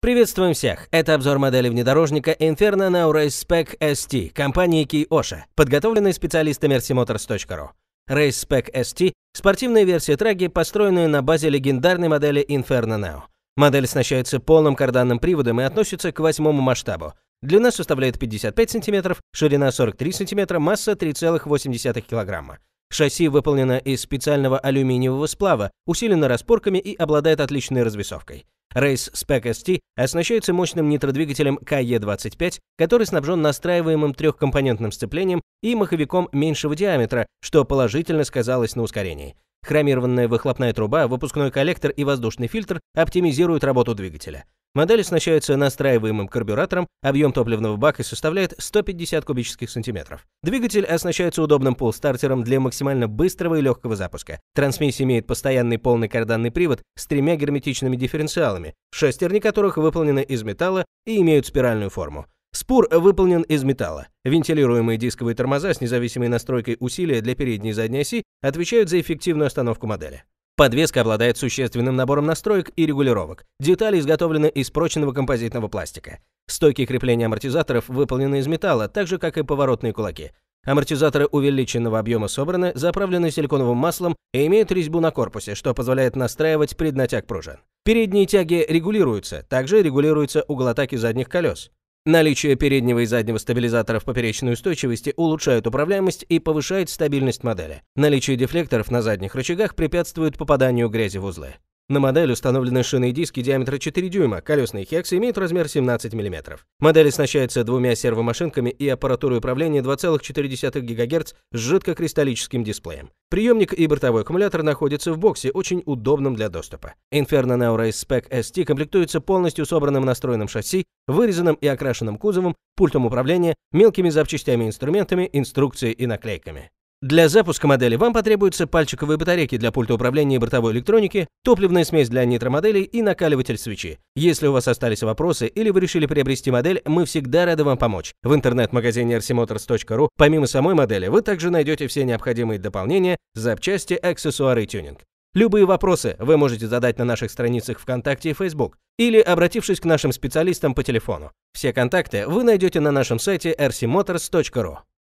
Приветствуем всех! Это обзор модели внедорожника Inferno Race Spec ST компании Kyosha, подготовленный специалистами RCMotors.ru. Race Spec ST – спортивная версия траги, построенная на базе легендарной модели Inferno Now. Модель оснащается полным карданным приводом и относится к восьмому масштабу. Длина составляет 55 см, ширина 43 см, масса 3,8 кг. Шасси выполнено из специального алюминиевого сплава, усилено распорками и обладает отличной развесовкой. Рейс Spec ST оснащается мощным нитродвигателем КЕ-25, который снабжен настраиваемым трехкомпонентным сцеплением и маховиком меньшего диаметра, что положительно сказалось на ускорении. Хромированная выхлопная труба, выпускной коллектор и воздушный фильтр оптимизируют работу двигателя. Модель оснащается настраиваемым карбюратором, объем топливного бака составляет 150 кубических сантиметров. Двигатель оснащается удобным полстартером для максимально быстрого и легкого запуска. Трансмиссия имеет постоянный полный карданный привод с тремя герметичными дифференциалами, шестерни которых выполнены из металла и имеют спиральную форму. Спур выполнен из металла. Вентилируемые дисковые тормоза с независимой настройкой усилия для передней и задней оси отвечают за эффективную остановку модели. Подвеска обладает существенным набором настроек и регулировок. Детали изготовлены из прочного композитного пластика. Стойки крепления амортизаторов выполнены из металла, так же, как и поворотные кулаки. Амортизаторы увеличенного объема собраны, заправлены силиконовым маслом и имеют резьбу на корпусе, что позволяет настраивать преднатяг пружин. Передние тяги регулируются, также регулируется угол атаки задних колес. Наличие переднего и заднего стабилизаторов поперечной устойчивости улучшает управляемость и повышает стабильность модели. Наличие дефлекторов на задних рычагах препятствует попаданию грязи в узлы. На модель установлены шины и диски диаметра 4 дюйма, колесные хексы имеют размер 17 мм. Модель оснащается двумя сервомашинками и аппаратурой управления 2,4 ГГц с жидкокристаллическим дисплеем. Приемник и бортовой аккумулятор находятся в боксе, очень удобном для доступа. Inferno Neo Race Spec ST комплектуется полностью собранным настроенным шасси, вырезанным и окрашенным кузовом, пультом управления, мелкими запчастями и инструментами, инструкцией и наклейками. Для запуска модели вам потребуются пальчиковые батарейки для пульта управления и бортовой электроники, топливная смесь для нитромоделей и накаливатель свечи. Если у вас остались вопросы или вы решили приобрести модель, мы всегда рады вам помочь. В интернет-магазине rcmotors.ru помимо самой модели вы также найдете все необходимые дополнения, запчасти, аксессуары и тюнинг. Любые вопросы вы можете задать на наших страницах ВКонтакте и Facebook или обратившись к нашим специалистам по телефону. Все контакты вы найдете на нашем сайте rcmotors.ru.